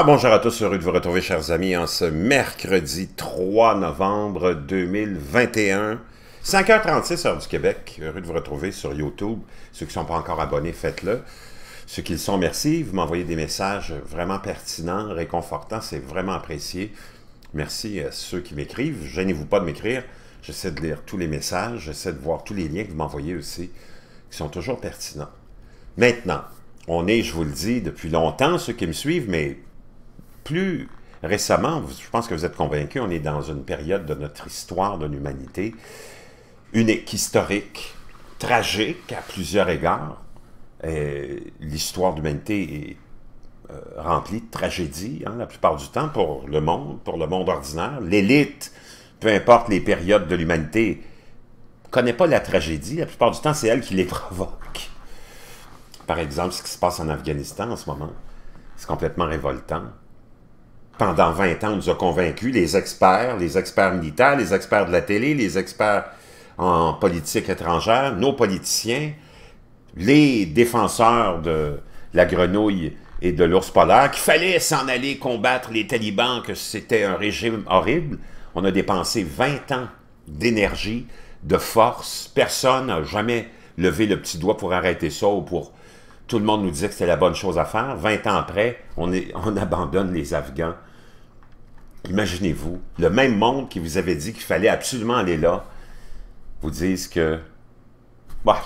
Ah, bonjour à tous, heureux de vous retrouver, chers amis, en ce mercredi 3 novembre 2021, 5h36 heure du Québec. Heureux de vous retrouver sur YouTube. Ceux qui ne sont pas encore abonnés, faites-le. Ceux qui le sont, merci. Vous m'envoyez des messages vraiment pertinents, réconfortants, c'est vraiment apprécié. Merci à ceux qui m'écrivent. Gênez-vous pas de m'écrire. J'essaie de lire tous les messages, j'essaie de voir tous les liens que vous m'envoyez aussi, qui sont toujours pertinents. Maintenant, on est, je vous le dis, depuis longtemps, ceux qui me suivent, mais plus récemment, je pense que vous êtes convaincu, on est dans une période de notre histoire de l'humanité unique, historique, tragique à plusieurs égards. Euh, l'histoire de l'humanité est euh, remplie de tragédies hein, la plupart du temps pour le monde, pour le monde ordinaire. L'élite, peu importe les périodes de l'humanité, connaît pas la tragédie. La plupart du temps, c'est elle qui les provoque. Par exemple, ce qui se passe en Afghanistan en ce moment, c'est complètement révoltant pendant 20 ans, on nous a convaincus, les experts, les experts militaires, les experts de la télé, les experts en politique étrangère, nos politiciens, les défenseurs de la grenouille et de l'ours polaire, qu'il fallait s'en aller combattre les talibans, que c'était un régime horrible. On a dépensé 20 ans d'énergie, de force. Personne n'a jamais levé le petit doigt pour arrêter ça ou pour... Tout le monde nous disait que c'était la bonne chose à faire. 20 ans après, on, est... on abandonne les Afghans Imaginez-vous, le même monde qui vous avait dit qu'il fallait absolument aller là, vous disent que, bah,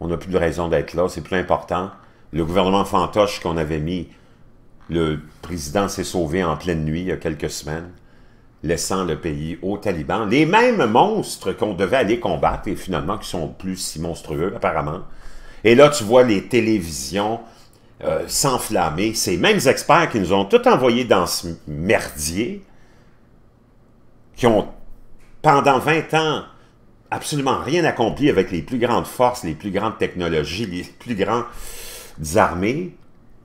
on n'a plus de raison d'être là, c'est plus important. Le gouvernement fantoche qu'on avait mis, le président s'est sauvé en pleine nuit il y a quelques semaines, laissant le pays aux talibans. Les mêmes monstres qu'on devait aller combattre et finalement qui sont plus si monstrueux apparemment. Et là, tu vois les télévisions euh, s'enflammer. Ces mêmes experts qui nous ont tout envoyés dans ce merdier, qui ont, pendant 20 ans, absolument rien accompli avec les plus grandes forces, les plus grandes technologies, les plus grandes armées,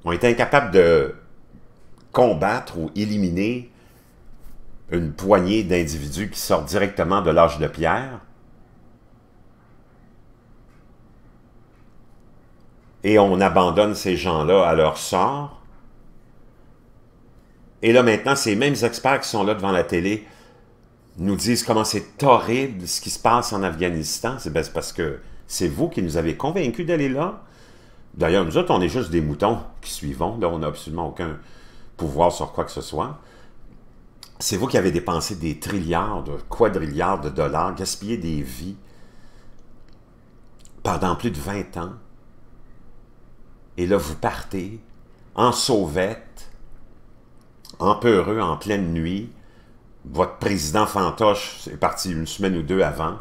ont été incapables de combattre ou éliminer une poignée d'individus qui sortent directement de l'âge de pierre, et on abandonne ces gens-là à leur sort. Et là maintenant, ces mêmes experts qui sont là devant la télé nous disent comment c'est horrible ce qui se passe en Afghanistan. C'est parce que c'est vous qui nous avez convaincus d'aller là. D'ailleurs, nous autres, on est juste des moutons qui suivons. Là, on n'a absolument aucun pouvoir sur quoi que ce soit. C'est vous qui avez dépensé des trilliards, de quadrilliards de dollars, gaspillé des vies pendant plus de 20 ans. Et là, vous partez en sauvette, en peureux, en pleine nuit. Votre président fantoche est parti une semaine ou deux avant,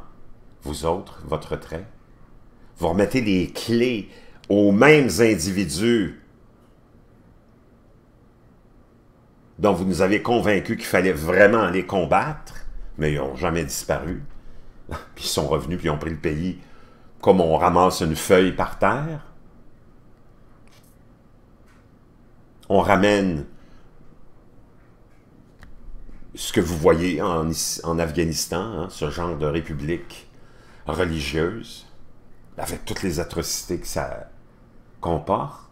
vous autres, votre retrait. Vous remettez des clés aux mêmes individus dont vous nous avez convaincus qu'il fallait vraiment les combattre, mais ils n'ont jamais disparu. ils sont revenus, puis ont pris le pays comme on ramasse une feuille par terre. on ramène ce que vous voyez en, Afghanistan, hein, ce genre de république religieuse, avec toutes les atrocités que ça comporte.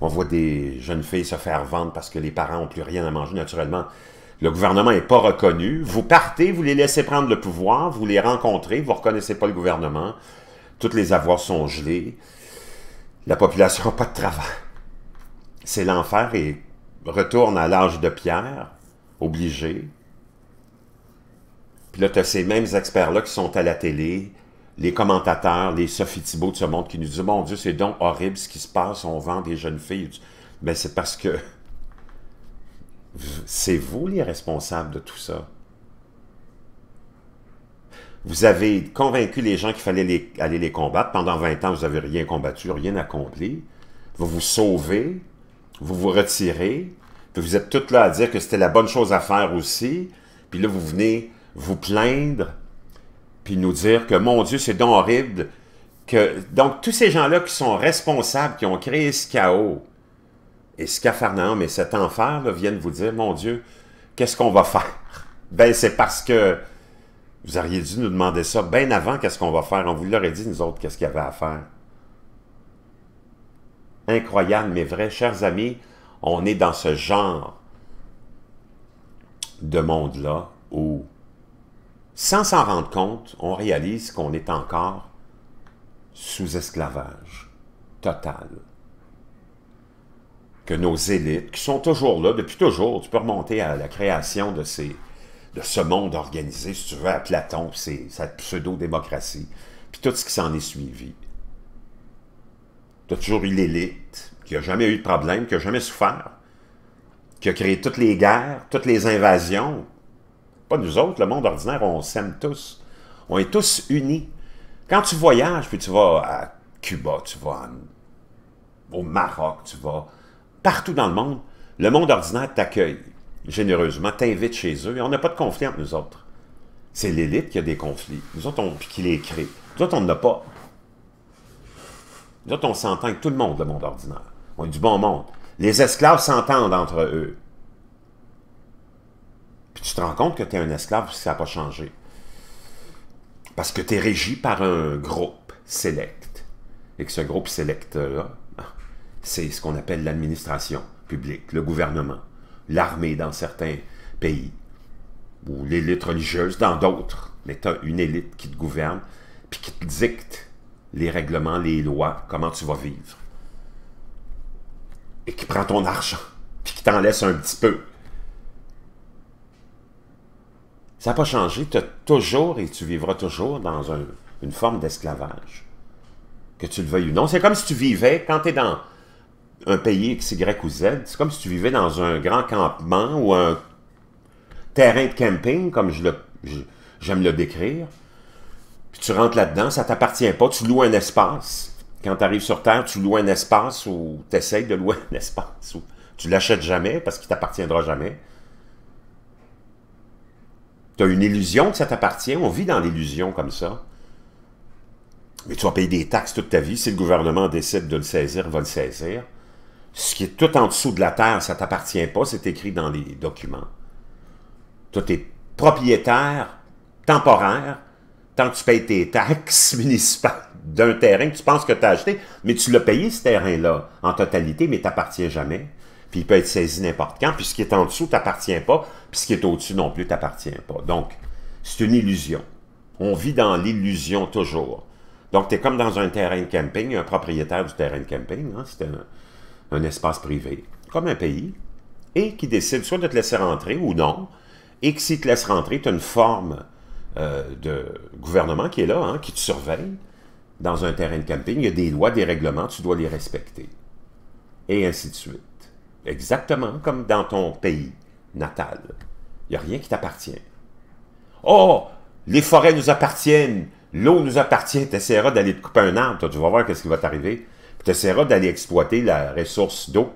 On voit des jeunes filles se faire vendre parce que les parents n'ont plus rien à manger naturellement. Le gouvernement n'est pas reconnu. Vous partez, vous les laissez prendre le pouvoir, vous les rencontrez, vous ne reconnaissez pas le gouvernement. Toutes les avoirs sont gelés. La population n'a pas de travail. C'est l'enfer et retourne à l'âge de pierre, obligé. Puis là, tu as ces mêmes experts-là qui sont à la télé, les commentateurs, les Sophie Thibault de ce monde qui nous disent Mon Dieu, c'est donc horrible ce qui se passe, on vend des jeunes filles. Mais c'est parce que c'est vous les responsables de tout ça. Vous avez convaincu les gens qu'il fallait aller les combattre. Pendant 20 ans, vous n'avez rien combattu, rien accompli. Vous vous sauvez, vous vous retirez, puis vous êtes toutes là à dire que c'était la bonne chose à faire aussi. Puis là, vous venez vous plaindre, puis nous dire que, mon Dieu, c'est donc horrible. Que, donc, tous ces gens-là qui sont responsables, qui ont créé ce chaos, et ce capharnaum, et cet enfer là, viennent vous dire, mon Dieu, qu'est-ce qu'on va faire? Ben, c'est parce que vous auriez dû nous demander ça bien avant qu'est-ce qu'on va faire. On vous l'aurait dit, nous autres, qu'est-ce qu'il y avait à faire. Incroyable, mais vrai. Chers amis, on est dans ce genre de monde-là où, sans s'en rendre compte, on réalise qu'on est encore sous esclavage total. Que nos élites, qui sont toujours là, depuis toujours, tu peux remonter à la création de ces de ce monde organisé, si tu veux, à Platon, c'est sa pseudo-démocratie, puis tout ce qui s'en est suivi. Tu as toujours eu l'élite, qui n'a jamais eu de problème, qui n'a jamais souffert, qui a créé toutes les guerres, toutes les invasions. Pas nous autres, le monde ordinaire, on s'aime tous. On est tous unis. Quand tu voyages, puis tu vas à Cuba, tu vas au Maroc, tu vas partout dans le monde, le monde ordinaire t'accueille généreusement, t'invites chez eux. Et on n'a pas de conflit entre nous autres. C'est l'élite qui a des conflits. Nous autres, on, puis qui les crée. Nous autres, on ne l'a pas. Nous autres, on s'entend avec tout le monde, le monde ordinaire. On est du bon monde. Les esclaves s'entendent entre eux. Puis tu te rends compte que tu es un esclave si ça n'a pas changé. Parce que tu es régi par un groupe sélect. Et que ce groupe sélecteur, là c'est ce qu'on appelle l'administration publique, le gouvernement l'armée dans certains pays, ou l'élite religieuse dans d'autres. Mais tu as une élite qui te gouverne, puis qui te dicte les règlements, les lois, comment tu vas vivre. Et qui prend ton argent, puis qui t'en laisse un petit peu. Ça n'a pas changé. Tu as toujours et tu vivras toujours dans une forme d'esclavage. Que tu le veuilles ou non. C'est comme si tu vivais, quand tu es dans un pays X, Y ou Z. C'est comme si tu vivais dans un grand campement ou un terrain de camping, comme je j'aime le décrire. Puis tu rentres là-dedans, ça t'appartient pas, tu loues un espace. Quand tu arrives sur Terre, tu loues un espace ou tu essaies de louer un espace ou tu l'achètes jamais parce qu'il t'appartiendra jamais. Tu as une illusion que ça t'appartient, on vit dans l'illusion comme ça. Mais tu vas payer des taxes toute ta vie. Si le gouvernement décide de le saisir, va le saisir. Ce qui est tout en dessous de la terre, ça t'appartient pas, c'est écrit dans les documents. Toi, es propriétaire temporaire tant que tu payes tes taxes municipales d'un terrain que tu penses que tu as acheté, mais tu l'as payé ce terrain-là en totalité, mais t'appartient jamais. Puis il peut être saisi n'importe quand, puis ce qui est en dessous t'appartient pas, puis ce qui est au-dessus non plus t'appartient pas. Donc, c'est une illusion. On vit dans l'illusion toujours. Donc, tu es comme dans un terrain de camping, un propriétaire du terrain de camping, hein, c'est un, un espace privé, comme un pays, et qui décide soit de te laisser rentrer ou non, et que s'il te laisse rentrer, tu as une forme euh, de gouvernement qui est là, hein, qui te surveille dans un terrain de camping. Il y a des lois, des règlements, tu dois les respecter. Et ainsi de suite. Exactement comme dans ton pays natal. Il n'y a rien qui t'appartient. Oh, les forêts nous appartiennent, l'eau nous appartient, tu essaieras d'aller te couper un arbre, tu vas voir ce qui va t'arriver. Tu essaieras d'aller exploiter la ressource d'eau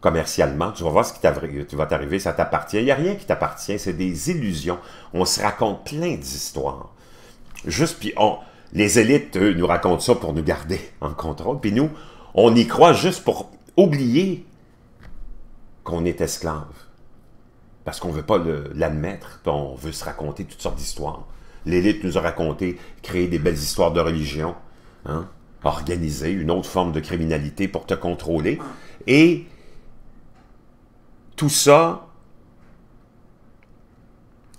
commercialement. Tu vas voir ce qui tu va t'arriver, ça t'appartient. Il n'y a rien qui t'appartient, c'est des illusions. On se raconte plein d'histoires. Juste, puis on, les élites, eux, nous racontent ça pour nous garder en contrôle. Puis nous, on y croit juste pour oublier qu'on est esclave. Parce qu'on ne veut pas l'admettre, on veut se raconter toutes sortes d'histoires. L'élite nous a raconté, créer des belles histoires de religion. Hein? organiser une autre forme de criminalité pour te contrôler. Ah. Et tout ça,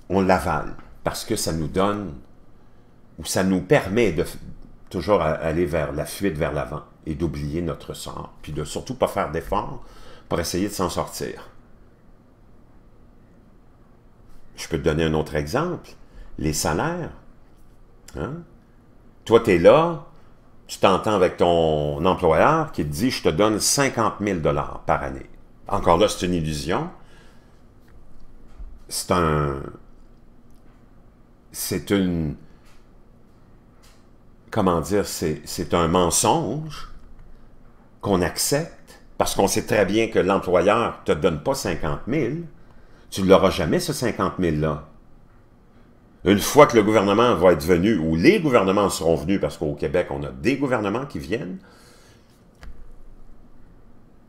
on l'avale parce que ça nous donne ou ça nous permet de toujours aller vers la fuite vers l'avant et d'oublier notre sort, puis de surtout pas faire d'efforts pour essayer de s'en sortir. Je peux te donner un autre exemple, les salaires. Hein? Toi, tu es là, tu t'entends avec ton employeur qui te dit je te donne 50 000 dollars par année. Encore là, c'est une illusion. C'est un... C'est une... Comment dire, c'est un mensonge qu'on accepte parce qu'on sait très bien que l'employeur ne te donne pas 50 000. Tu ne l'auras jamais, ce 50 000-là. Une fois que le gouvernement va être venu, ou les gouvernements seront venus, parce qu'au Québec, on a des gouvernements qui viennent,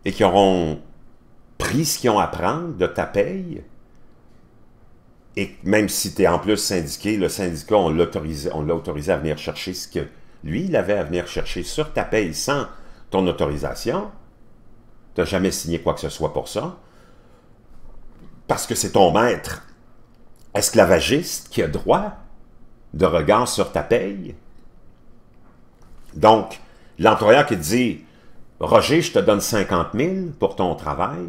et qui auront pris ce qu'ils ont à prendre de ta paye, et même si tu es en plus syndiqué, le syndicat, on l'a autorisé, à venir chercher ce que lui, il avait à venir chercher sur ta paye sans ton autorisation. Tu n'as jamais signé quoi que ce soit pour ça. Parce que c'est ton maître esclavagiste qui a droit de regard sur ta paye. Donc, l'employeur qui dit « Roger, je te donne 50 000 pour ton travail,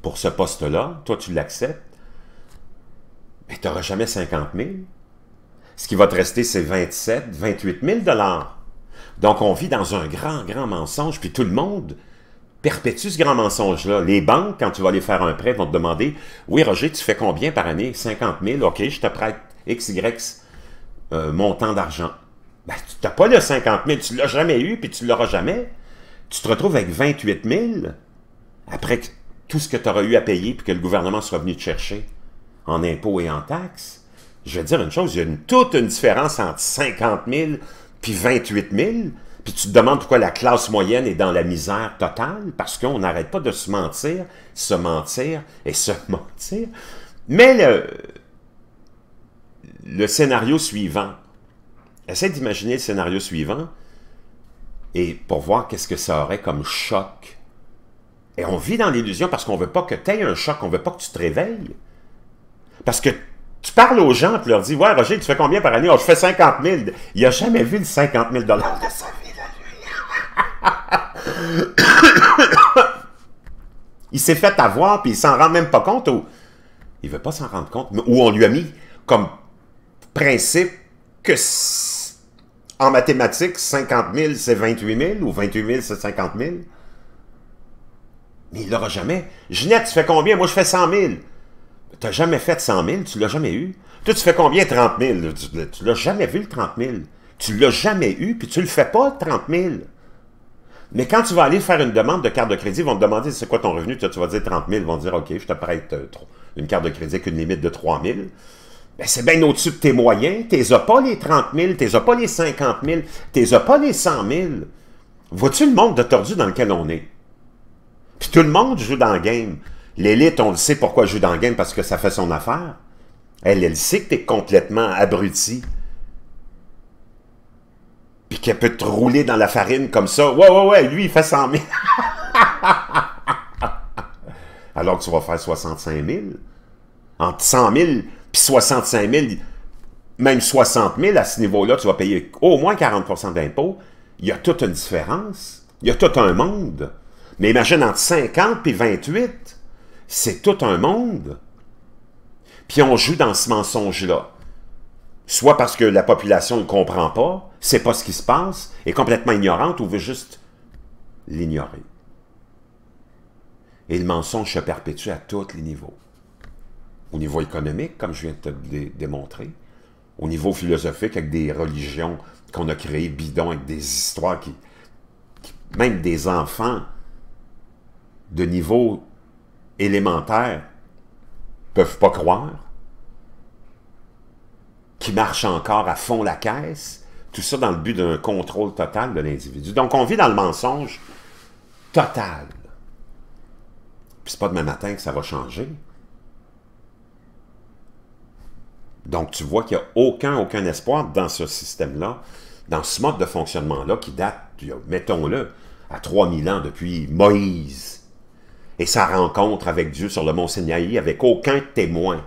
pour ce poste-là, toi tu l'acceptes, mais tu n'auras jamais 50 000. Ce qui va te rester, c'est 27, 28 000 Donc, on vit dans un grand, grand mensonge, puis tout le monde perpétue ce grand mensonge-là. Les banques, quand tu vas aller faire un prêt, vont te demander « Oui, Roger, tu fais combien par année? 50 000? OK, je te prête XY euh, montant d'argent. Ben, tu n'as pas le 50 000, tu ne l'as jamais eu, puis tu ne l'auras jamais. Tu te retrouves avec 28 000 après tout ce que tu auras eu à payer, puis que le gouvernement soit venu te chercher en impôts et en taxes. Je vais dire une chose, il y a une, toute une différence entre 50 000 puis 28 000 tu te demandes pourquoi la classe moyenne est dans la misère totale, parce qu'on n'arrête pas de se mentir, se mentir et se mentir. Mais le, le scénario suivant, essaie d'imaginer le scénario suivant et pour voir qu'est-ce que ça aurait comme choc. Et on vit dans l'illusion parce qu'on ne veut pas que tu aies un choc, on ne veut pas que tu te réveilles. Parce que tu parles aux gens, tu leur dis, ouais, Roger, tu fais combien par année? Oh, je fais 50 000. Il a jamais vu le 50 000 de sa il s'est fait avoir, puis il s'en rend même pas compte, ou il veut pas s'en rendre compte, ou on lui a mis comme principe que en mathématiques, 50 000, c'est 28 000, ou 28 000, c'est 50 000. Mais il ne l'aura jamais. Ginette, tu fais combien? Moi, je fais 100 000. Tu n'as jamais fait 100 000, tu ne l'as jamais eu. Toi, tu fais combien 30 000? Tu, ne l'as jamais vu, le 30 000. Tu ne l'as jamais eu, puis tu ne le fais pas, le 30 000. Mais quand tu vas aller faire une demande de carte de crédit, ils vont te demander c'est quoi ton revenu. Tu, vas dire 30 000. Ils vont dire OK, je te prête euh, une carte de crédit avec une limite de 3 000. Ben, c'est bien au-dessus de tes moyens. Tu n'as pas les 30 000, tu n'as pas les 50 000, tu n'as pas les 100 000. Vois-tu le monde de tordu dans lequel on est? Puis tout le monde joue dans le game. L'élite, on le sait pourquoi elle joue dans le game, parce que ça fait son affaire. Elle, elle sait que tu es complètement abruti puis qu'elle peut te rouler dans la farine comme ça. Ouais, ouais, ouais, lui, il fait 100 000. Alors que tu vas faire 65 000. Entre 100 000 puis 65 000, même 60 000 à ce niveau-là, tu vas payer au moins 40 d'impôts. Il y a toute une différence. Il y a tout un monde. Mais imagine entre 50 et 28, c'est tout un monde. Puis on joue dans ce mensonge-là soit parce que la population ne comprend pas, sait pas ce qui se passe, est complètement ignorante ou veut juste l'ignorer. Et le mensonge se perpétue à tous les niveaux. Au niveau économique, comme je viens de te démontrer, au niveau philosophique, avec des religions qu'on a créées bidons, avec des histoires qui, Même des enfants de niveau élémentaire peuvent pas croire qui marche encore à fond la caisse, tout ça dans le but d'un contrôle total de l'individu. Donc on vit dans le mensonge total. Puis c'est pas demain matin que ça va changer. Donc tu vois qu'il n'y a aucun, aucun espoir dans ce système-là, dans ce mode de fonctionnement-là qui date, mettons-le, à 3000 ans depuis Moïse et sa rencontre avec Dieu sur le mont Sinaï avec aucun témoin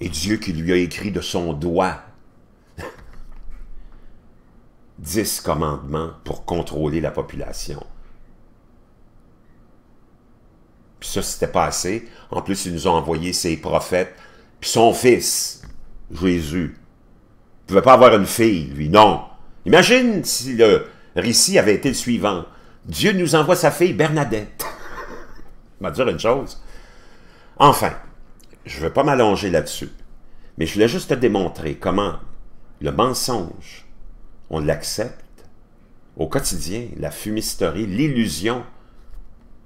et Dieu qui lui a écrit de son doigt dix commandements pour contrôler la population. Puis ça, c'était pas assez. En plus, il nous a envoyé ses prophètes, puis son fils, Jésus. Il pouvait pas avoir une fille, lui, non. Imagine si le récit avait été le suivant. Dieu nous envoie sa fille Bernadette. On va dire une chose. Enfin, je ne veux pas m'allonger là-dessus, mais je voulais juste te démontrer comment le mensonge, on l'accepte au quotidien, la fumisterie, l'illusion.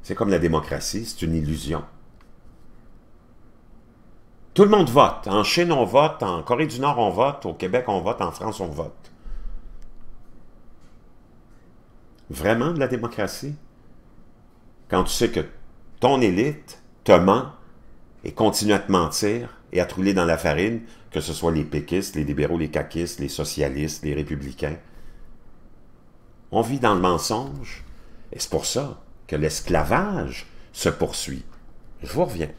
C'est comme la démocratie, c'est une illusion. Tout le monde vote. En Chine, on vote. En Corée du Nord, on vote. Au Québec, on vote. En France, on vote. Vraiment de la démocratie? Quand tu sais que ton élite te ment et continuent à te mentir et à te rouler dans la farine, que ce soit les péquistes, les libéraux, les caquistes, les socialistes, les républicains. On vit dans le mensonge, et c'est pour ça que l'esclavage se poursuit. Je vous reviens.